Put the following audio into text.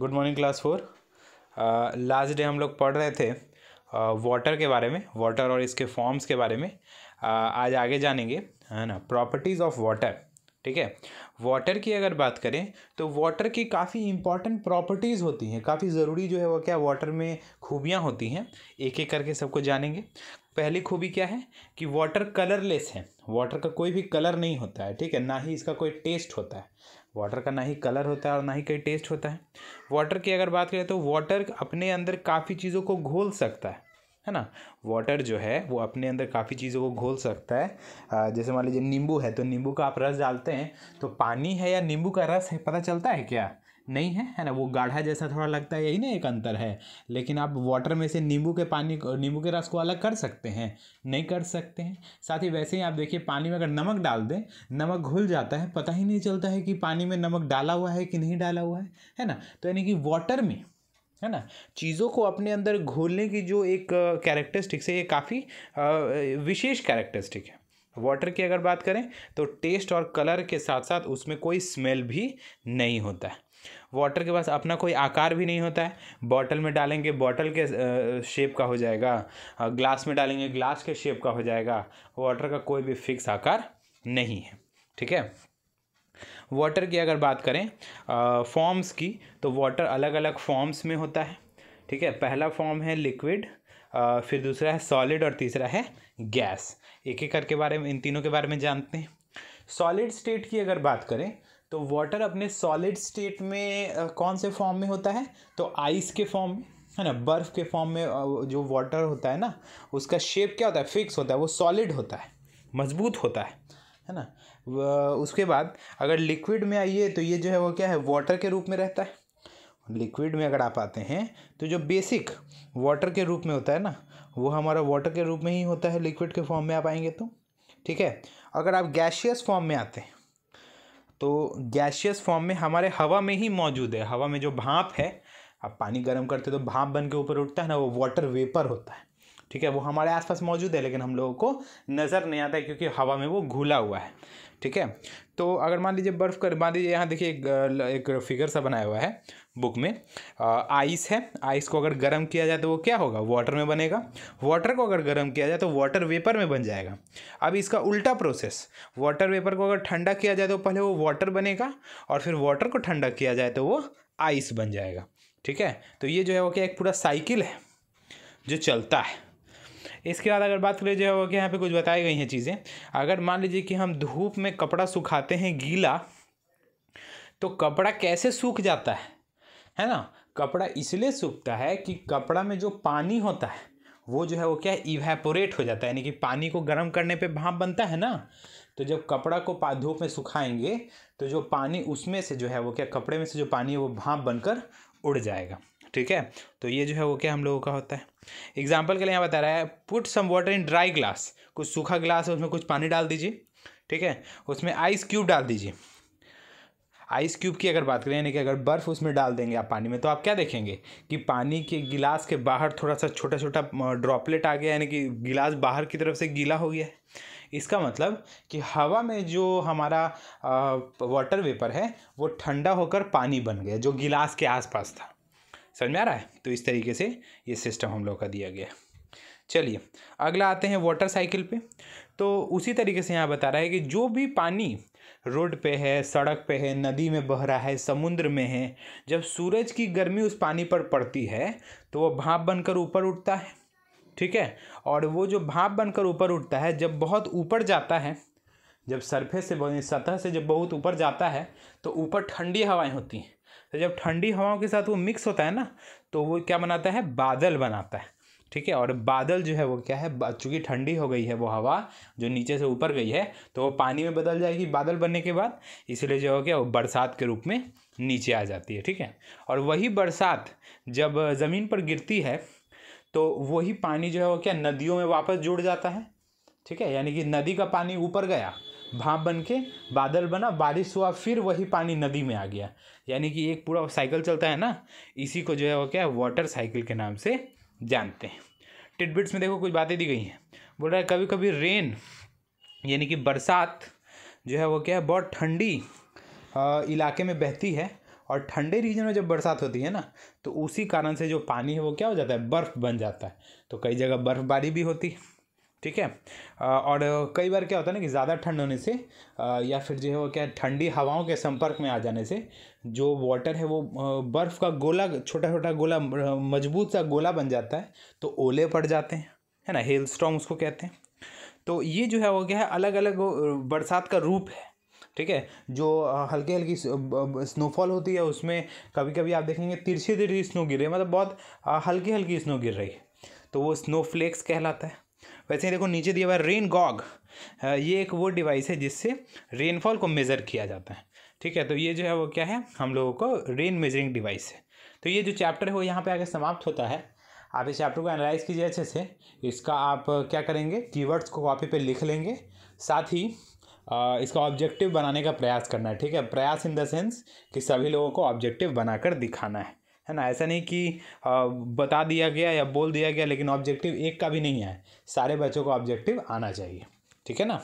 good morning class four last day हम लोग पढ़ रहे थे वाटर uh, के बारे में वाटर और इसके फॉर्म्स के बारे में uh, आज आगे जानेंगे है ना प्रॉपर्टीज़ ऑफ वाटर ठीक है वाटर की अगर बात करें तो वाटर की काफ़ी इंपॉर्टेंट प्रॉपर्टीज़ होती हैं काफ़ी ज़रूरी जो है वो क्या वाटर में खूबियाँ होती हैं एक एक करके सबको जानेंगे पहली खूबी क्या है कि वाटर कलरलेस है वाटर का कोई भी कलर नहीं होता है ठीक है ना ही इसका कोई टेस्ट होता है वाटर का ना ही कलर होता है और ना ही कहीं टेस्ट होता है वाटर की अगर बात करें तो वाटर अपने अंदर काफ़ी चीज़ों को घोल सकता है है ना वाटर जो है वो अपने अंदर काफ़ी चीज़ों को घोल सकता है जैसे मान लीजिए नींबू है तो नींबू का आप रस डालते हैं तो पानी है या नींबू का रस है पता चलता है क्या नहीं है है ना वो गाढ़ा जैसा थोड़ा लगता है यही ना एक अंतर है लेकिन आप वाटर में से नींबू के पानी नींबू के रस को अलग कर सकते हैं नहीं कर सकते हैं साथ ही वैसे ही आप देखिए पानी में अगर नमक डाल दें नमक घुल जाता है पता ही नहीं चलता है कि पानी में नमक डाला हुआ है कि नहीं डाला हुआ है है ना तो यानी कि वाटर में है ना चीज़ों को अपने अंदर घोलने की जो एक कैरेक्टरिस्टिक्स है ये काफ़ी विशेष कैरेक्टरिस्टिक है वाटर की अगर बात करें तो टेस्ट और कलर के साथ साथ उसमें कोई स्मेल भी नहीं होता है वाटर के पास अपना कोई आकार भी नहीं होता है बॉटल में डालेंगे बॉटल के शेप का हो जाएगा ग्लास में डालेंगे ग्लास के शेप का हो जाएगा वाटर का कोई भी फिक्स आकार नहीं है ठीक है वाटर की अगर बात करें फॉर्म्स की तो वाटर अलग अलग फॉर्म्स में होता है ठीक है पहला फॉर्म है लिक्विड फिर दूसरा है सॉलिड और तीसरा है गैस एक एक करके बारे में इन तीनों के बारे में जानते हैं सॉलिड स्टेट की अगर बात करें तो वाटर अपने सॉलिड स्टेट में कौन से फॉर्म में होता है तो आइस के फॉर्म में है ना बर्फ़ के फॉर्म में जो वाटर होता है ना उसका शेप क्या होता है फिक्स होता है वो सॉलिड होता है मजबूत होता है है ना उसके बाद अगर लिक्विड में आइए तो ये जो है वो क्या है वाटर के रूप में रहता है लिक्विड में अगर आप आते हैं तो जो बेसिक वाटर के रूप में होता है ना वो हमारा वाटर के रूप में ही होता है लिक्विड के फॉर्म में आप आएंगे तो ठीक है अगर आप गैशियस फॉर्म में आते हैं तो गैशियस फॉर्म में हमारे हवा में ही मौजूद है हवा में जो भाप है आप पानी गर्म करते तो भाप बन के ऊपर उठता है ना वो वाटर वेपर होता है ठीक है वो हमारे आसपास मौजूद है लेकिन हम लोगों को नज़र नहीं आता है क्योंकि हवा में वो घुला हुआ है ठीक है तो अगर मान लीजिए बर्फ़ कर मान लीजिए यहाँ देखिए एक, एक फिगर सा बनाया हुआ है बुक में आइस है आइस को अगर गर्म किया जाए तो वो क्या होगा वाटर में बनेगा वाटर को अगर गर्म किया जाए तो वाटर वेपर में बन जाएगा अब इसका उल्टा प्रोसेस वाटर वेपर को अगर ठंडा किया जाए तो पहले वो वाटर बनेगा और फिर वाटर को ठंडा किया जाए तो वो आइस बन जाएगा ठीक है तो ये जो है वो क्या एक पूरा साइकिल है जो चलता है इसके बाद अगर बात करें जो है कि यहाँ पे कुछ बताई गई हैं चीज़ें अगर मान लीजिए कि हम धूप में कपड़ा सुखाते हैं गीला तो कपड़ा कैसे सूख जाता है है ना कपड़ा इसलिए सूखता है कि कपड़ा में जो पानी होता है वो जो है वो क्या है इवेपोरेट हो जाता है यानी कि पानी को गर्म करने पे भाप बनता है ना तो जब कपड़ा को धूप में सुखाएंगे तो जो पानी उसमें से जो है वो क्या कपड़े में से जो पानी है वो भाप बनकर उड़ जाएगा ठीक है तो ये जो है वो क्या हम लोगों का होता है एग्जाम्पल के लिए यहाँ बता रहा है put some water in dry glass कुछ सूखा ग्लास है उसमें कुछ पानी डाल दीजिए ठीक है उसमें आइस क्यूब डाल दीजिए आइस क्यूब की अगर बात करें यानी कि अगर बर्फ़ उसमें डाल देंगे आप पानी में तो आप क्या देखेंगे कि पानी के गिलास के बाहर थोड़ा सा छोटा छोटा ड्रॉपलेट आ गया यानी कि गिलास बाहर की तरफ से गीला हो गया है इसका मतलब कि हवा में जो हमारा वाटर वेपर है वो ठंडा होकर पानी बन गया जो गिलास के आसपास था समझ में आ रहा है तो इस तरीके से ये सिस्टम हम लोग का दिया गया चलिए अगला आते हैं वाटर साइकिल पे तो उसी तरीके से यहाँ बता रहा है कि जो भी पानी रोड पे है सड़क पे है नदी में बह रहा है समुद्र में है जब सूरज की गर्मी उस पानी पर पड़ती है तो वो भाप बनकर ऊपर उठता है ठीक है और वो जो भाप बनकर ऊपर उठता है जब बहुत ऊपर जाता है जब सरफेस से सतह से जब बहुत ऊपर जाता है तो ऊपर ठंडी हवाएं होती हैं तो जब ठंडी हवाओं के साथ वो मिक्स होता है ना तो वो क्या बनाता है बादल बनाता है ठीक है और बादल जो है वो क्या है चूँकि ठंडी हो गई है वो हवा जो नीचे से ऊपर गई है तो वो पानी में बदल जाएगी बादल बनने के बाद इसलिए जो हो गया वो बरसात के रूप में नीचे आ जाती है ठीक है और वही बरसात जब ज़मीन पर गिरती है तो वही पानी जो है वो क्या नदियों में वापस जुड़ जाता है ठीक है यानी कि नदी का पानी ऊपर गया भाप बन के बादल बना बारिश हुआ फिर वही पानी नदी में आ गया यानी कि एक पूरा साइकिल चलता है ना इसी को जो है वो क्या है वाटर साइकिल के नाम से जानते हैं टिडबिट्स में देखो कुछ बातें दी गई हैं बोल रहा है कभी कभी रेन यानी कि बरसात जो है वो क्या है बहुत ठंडी इलाके में बहती है और ठंडे रीजन में जब बरसात होती है ना तो उसी कारण से जो पानी है वो क्या हो जाता है बर्फ़ बन जाता है तो कई जगह बर्फ़बारी भी होती है ठीक है और कई बार क्या होता है ना कि ज़्यादा ठंड होने से या फिर जो है वो क्या ठंडी हवाओं के संपर्क में आ जाने से जो वाटर है वो बर्फ़ का गोला छोटा छोटा गोला मजबूत सा गोला बन जाता है तो ओले पड़ जाते हैं है ना हेल स्ट्रॉन्ग उसको कहते हैं तो ये जो है वो क्या है अलग अलग बरसात का रूप है ठीक है जो हल्की हल्की स्नोफॉल होती है उसमें कभी कभी आप देखेंगे तिरछी तिरछी स्नो गिर रही है मतलब बहुत हल्की हल्की स्नो गिर रही है तो वो स्नो फ्लेक्स कहलाता है वैसे ही देखो नीचे दिया हुआ रेन गॉग ये एक वो डिवाइस है जिससे रेनफॉल को मेज़र किया जाता है ठीक है तो ये जो है वो क्या है हम लोगों को रेन मेजरिंग डिवाइस है तो ये जो चैप्टर है वो यहाँ पे आगे समाप्त होता है आप इस चैप्टर को एनालाइज कीजिए अच्छे से इसका आप क्या करेंगे कीवर्ड्स को कॉपी पे लिख लेंगे साथ ही इसका ऑब्जेक्टिव बनाने का प्रयास करना है ठीक है प्रयास इन द सेंस कि सभी लोगों को ऑब्जेक्टिव बनाकर दिखाना है है ना ऐसा नहीं कि बता दिया गया या बोल दिया गया लेकिन ऑब्जेक्टिव एक का भी नहीं है सारे बच्चों को ऑब्जेक्टिव आना चाहिए ठीक है ना